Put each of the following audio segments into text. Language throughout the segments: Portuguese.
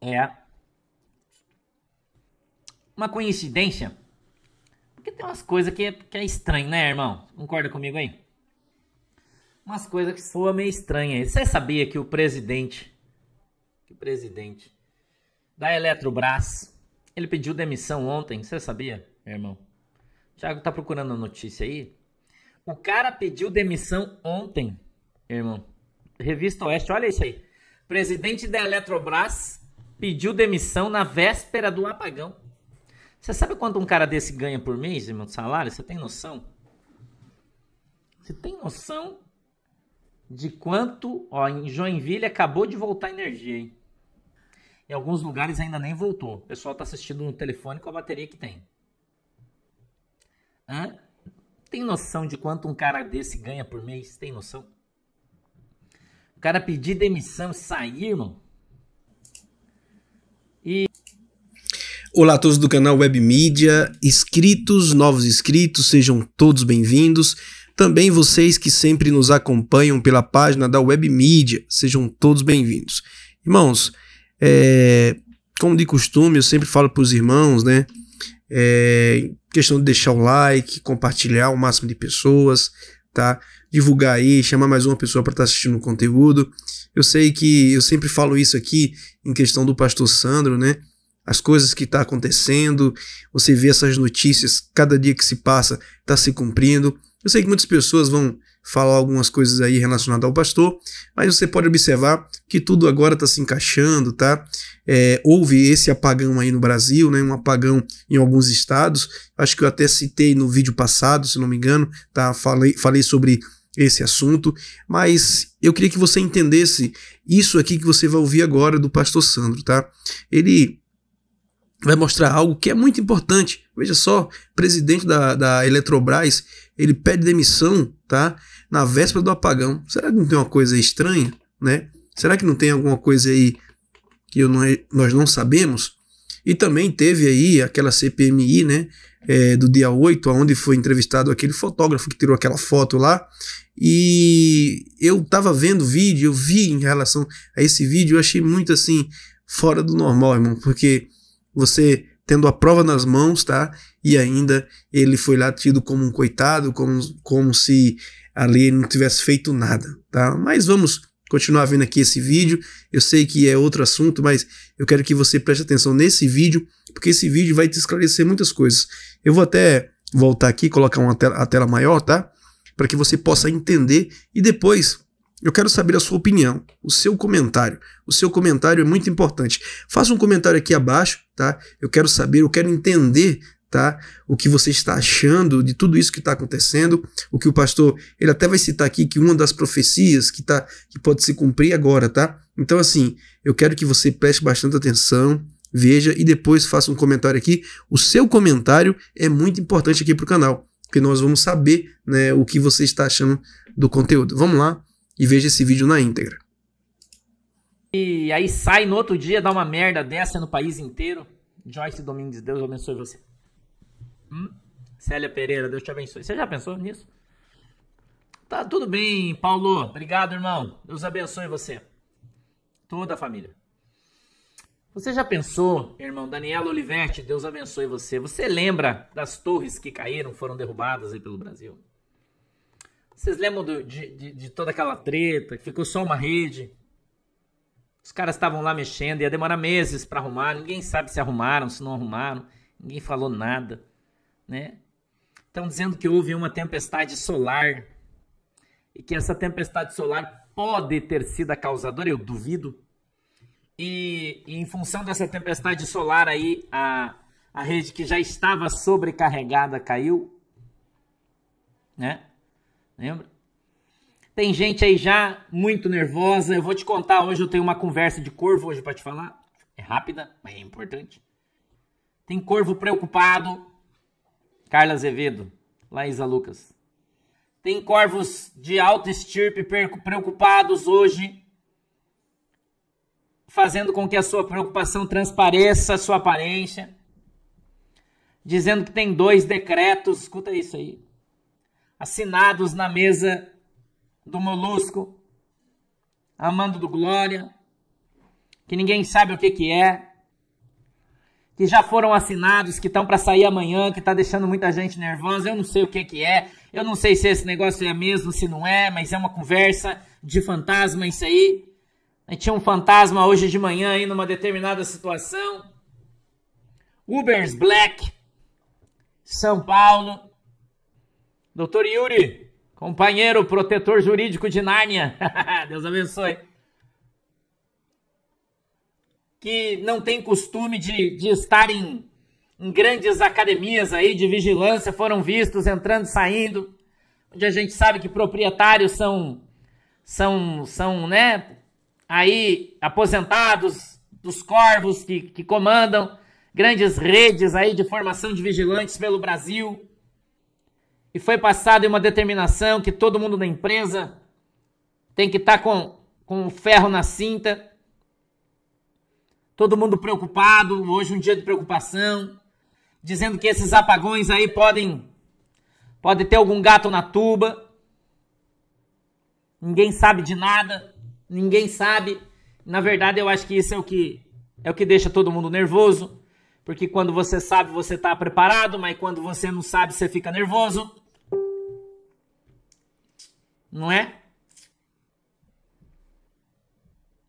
é uma coincidência. Porque tem umas coisas que, é, que é estranho, né, irmão? Concorda comigo aí? Umas coisas que soam meio estranhas Você sabia que o presidente, que o presidente da Eletrobras, ele pediu demissão ontem? Você sabia, irmão? O Thiago tá procurando a notícia aí. O cara pediu demissão ontem, irmão. Revista Oeste, olha isso aí. Presidente da Eletrobras pediu demissão na véspera do apagão. Você sabe quanto um cara desse ganha por mês, irmão, de salário? Você tem noção? Você tem noção de quanto? Ó, em Joinville acabou de voltar energia, hein? Em alguns lugares ainda nem voltou. O pessoal tá assistindo no telefone com a bateria que tem. Hã? Tem noção de quanto um cara desse ganha por mês? Tem noção? O cara pedir demissão, sair, irmão. Olá a todos do canal Web Mídia, inscritos, novos inscritos, sejam todos bem-vindos. Também vocês que sempre nos acompanham pela página da Web Mídia, sejam todos bem-vindos. Irmãos, é, como de costume, eu sempre falo para os irmãos, né? É, questão de deixar o like, compartilhar o máximo de pessoas, tá? Divulgar aí, chamar mais uma pessoa para estar tá assistindo o conteúdo. Eu sei que eu sempre falo isso aqui em questão do pastor Sandro, né? as coisas que estão tá acontecendo, você vê essas notícias, cada dia que se passa está se cumprindo. Eu sei que muitas pessoas vão falar algumas coisas aí relacionadas ao pastor, mas você pode observar que tudo agora está se encaixando, tá? É, houve esse apagão aí no Brasil, né? Um apagão em alguns estados. Acho que eu até citei no vídeo passado, se não me engano, tá? Falei, falei sobre esse assunto, mas eu queria que você entendesse isso aqui que você vai ouvir agora do pastor Sandro, tá? Ele vai mostrar algo que é muito importante. Veja só, o presidente da, da Eletrobras, ele pede demissão, tá? Na véspera do apagão. Será que não tem uma coisa estranha, né? Será que não tem alguma coisa aí que não, é, nós não sabemos? E também teve aí aquela CPMI, né? É, do dia 8, onde foi entrevistado aquele fotógrafo que tirou aquela foto lá. E eu tava vendo o vídeo, eu vi em relação a esse vídeo, eu achei muito assim, fora do normal, irmão, porque você tendo a prova nas mãos, tá? E ainda ele foi lá tido como um coitado, como, como se ali ele não tivesse feito nada, tá? Mas vamos continuar vendo aqui esse vídeo. Eu sei que é outro assunto, mas eu quero que você preste atenção nesse vídeo, porque esse vídeo vai te esclarecer muitas coisas. Eu vou até voltar aqui, colocar uma tela, a tela maior, tá? Para que você possa entender e depois eu quero saber a sua opinião, o seu comentário. O seu comentário é muito importante. Faça um comentário aqui abaixo, tá? Eu quero saber, eu quero entender, tá? O que você está achando de tudo isso que está acontecendo. O que o pastor, ele até vai citar aqui que uma das profecias que tá, que pode se cumprir agora, tá? Então assim, eu quero que você preste bastante atenção. Veja e depois faça um comentário aqui. O seu comentário é muito importante aqui para o canal, porque nós vamos saber né, o que você está achando do conteúdo. Vamos lá, e veja esse vídeo na íntegra. E aí sai no outro dia, dá uma merda dessa no país inteiro. Joyce Domingues, Deus abençoe você. Hum? Célia Pereira, Deus te abençoe. Você já pensou nisso? Tá tudo bem, Paulo. Obrigado, irmão. Deus abençoe você. Toda a família. Você já pensou, irmão Daniela Olivetti, Deus abençoe você. Você lembra das torres que caíram, foram derrubadas aí pelo Brasil? Vocês lembram do, de, de, de, toda aquela treta, que ficou só uma rede? Os caras estavam lá mexendo, ia demorar meses para arrumar, ninguém sabe se arrumaram, se não arrumaram, ninguém falou nada, né? Estão dizendo que houve uma tempestade solar e que essa tempestade solar pode ter sido a causadora, eu duvido. E, e em função dessa tempestade solar aí, a, a rede que já estava sobrecarregada caiu, né? Lembra? Tem gente aí já muito nervosa. Eu vou te contar hoje. Eu tenho uma conversa de corvo hoje para te falar. É rápida, mas é importante. Tem corvo preocupado. Carla Azevedo, Laísa Lucas. Tem corvos de alto estirpe preocupados hoje, fazendo com que a sua preocupação transpareça a sua aparência, dizendo que tem dois decretos. Escuta isso aí assinados na mesa do Molusco, amando do Glória, que ninguém sabe o que, que é, que já foram assinados, que estão para sair amanhã, que está deixando muita gente nervosa. Eu não sei o que, que é, eu não sei se esse negócio é mesmo, se não é, mas é uma conversa de fantasma isso aí. tinha um fantasma hoje de manhã aí numa determinada situação. Uber's Black, São Paulo. Doutor Yuri, companheiro, protetor jurídico de Nárnia. Deus abençoe. Que não tem costume de, de estar em, em grandes academias aí de vigilância, foram vistos entrando e saindo, onde a gente sabe que proprietários são, são, são né, aí aposentados dos corvos que, que comandam grandes redes aí de formação de vigilantes pelo Brasil e foi passada uma determinação que todo mundo na empresa tem que estar tá com, com ferro na cinta. Todo mundo preocupado, hoje um dia de preocupação, dizendo que esses apagões aí podem pode ter algum gato na tuba. Ninguém sabe de nada, ninguém sabe. Na verdade, eu acho que isso é o que é o que deixa todo mundo nervoso, porque quando você sabe, você está preparado, mas quando você não sabe, você fica nervoso não é?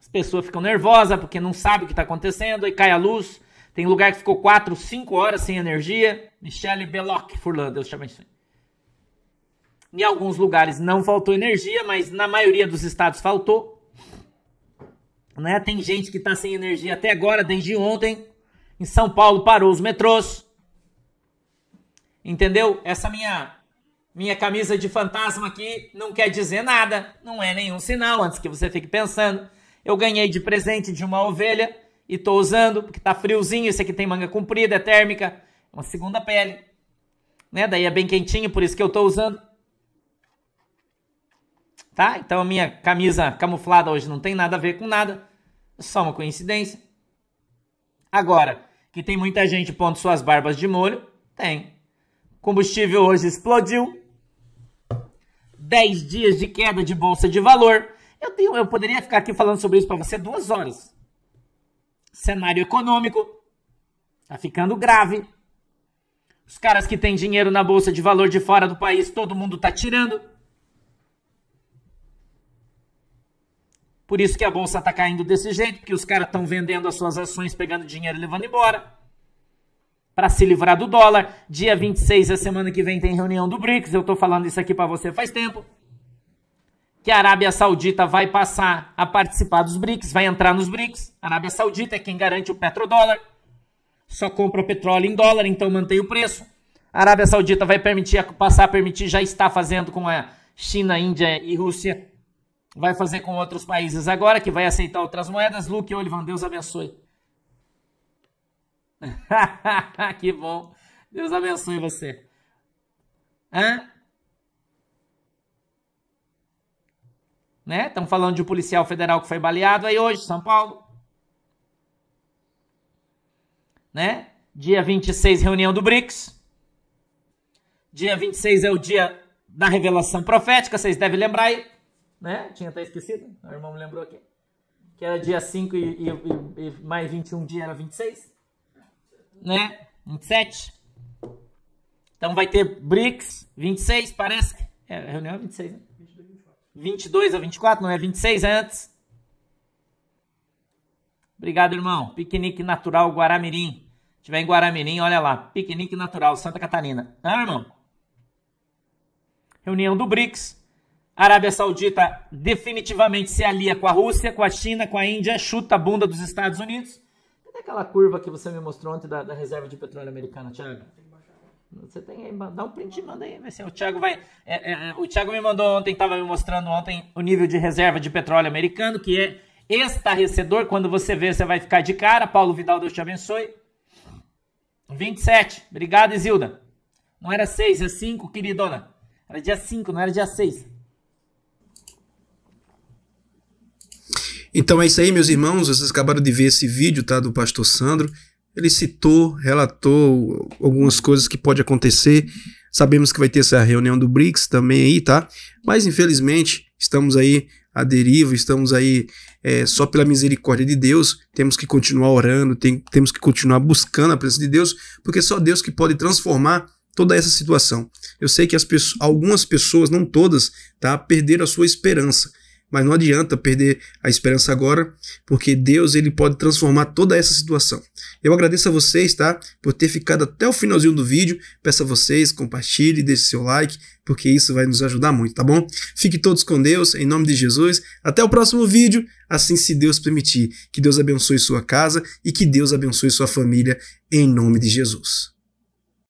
As pessoas ficam nervosas porque não sabem o que está acontecendo e cai a luz. Tem lugar que ficou 4, 5 horas sem energia. Michele Beloc, Furlan, Deus te abençoe. Em alguns lugares não faltou energia, mas na maioria dos estados faltou. Né? Tem gente que está sem energia até agora, desde ontem. Em São Paulo parou os metrôs. Entendeu? Essa minha minha camisa de fantasma aqui não quer dizer nada, não é nenhum sinal, antes que você fique pensando. Eu ganhei de presente de uma ovelha e tô usando, porque tá friozinho, esse aqui tem manga comprida, é térmica, é uma segunda pele. Né? Daí é bem quentinho, por isso que eu tô usando. Tá? Então a minha camisa camuflada hoje não tem nada a ver com nada, é só uma coincidência. Agora, que tem muita gente pondo suas barbas de molho, tem. Combustível hoje explodiu, 10 dias de queda de bolsa de valor. Eu, tenho, eu poderia ficar aqui falando sobre isso para você duas horas. Cenário econômico está ficando grave. Os caras que têm dinheiro na bolsa de valor de fora do país, todo mundo está tirando. Por isso que a bolsa está caindo desse jeito, porque os caras estão vendendo as suas ações, pegando dinheiro e levando embora para se livrar do dólar. Dia 26, a semana que vem, tem reunião do BRICS. Eu estou falando isso aqui para você faz tempo. Que a Arábia Saudita vai passar a participar dos BRICS, vai entrar nos BRICS. A Arábia Saudita é quem garante o petrodólar. Só compra o petróleo em dólar, então mantém o preço. A Arábia Saudita vai permitir, passar a permitir, já está fazendo com a China, Índia e Rússia. Vai fazer com outros países agora, que vai aceitar outras moedas. Luke Olivan, Deus abençoe. que bom. Deus abençoe você. Hã? Né? falando de um policial federal que foi baleado aí hoje, São Paulo. Né? Dia 26, reunião do BRICS. Dia 26 é o dia da revelação profética, vocês devem lembrar aí. Né? Tinha até esquecido, meu irmão me lembrou aqui. Que era dia 5 e, e, e mais 21 dia era 26 né? 27. Então vai ter BRICS 26, parece que. É, a reunião é 26, né? 22 a 24, não é 26 é antes. Obrigado, irmão. Piquenique Natural Guaramirim. Se tiver em Guaramirim, olha lá. Piquenique Natural Santa Catarina. ah irmão? Reunião do BRICS. Arábia Saudita definitivamente se alia com a Rússia, com a China, com a Índia, chuta a bunda dos Estados Unidos aquela curva que você me mostrou ontem da, da reserva de petróleo americana, Thiago? Você tem aí, dá um print e manda aí. Assim, o Thiago vai. É, é, o Thiago me mandou ontem, estava me mostrando ontem o nível de reserva de petróleo americano, que é estarrecedor. Quando você vê, você vai ficar de cara. Paulo Vidal, Deus te abençoe. 27. Obrigado, Isilda. Não era 6, é 5, queridona. Era dia 5, não era dia 6. Então é isso aí, meus irmãos. Vocês acabaram de ver esse vídeo, tá? Do pastor Sandro. Ele citou, relatou algumas coisas que pode acontecer. Sabemos que vai ter essa reunião do BRICS também aí, tá? Mas infelizmente estamos aí à deriva, estamos aí é, só pela misericórdia de Deus. Temos que continuar orando, tem, temos que continuar buscando a presença de Deus, porque é só Deus que pode transformar toda essa situação. Eu sei que as pessoas, algumas pessoas, não todas, tá, perderam a sua esperança. Mas não adianta perder a esperança agora, porque Deus ele pode transformar toda essa situação. Eu agradeço a vocês, tá? Por ter ficado até o finalzinho do vídeo. Peço a vocês, compartilhe, deixe seu like, porque isso vai nos ajudar muito, tá bom? Fique todos com Deus, em nome de Jesus. Até o próximo vídeo, assim se Deus permitir. Que Deus abençoe sua casa e que Deus abençoe sua família, em nome de Jesus.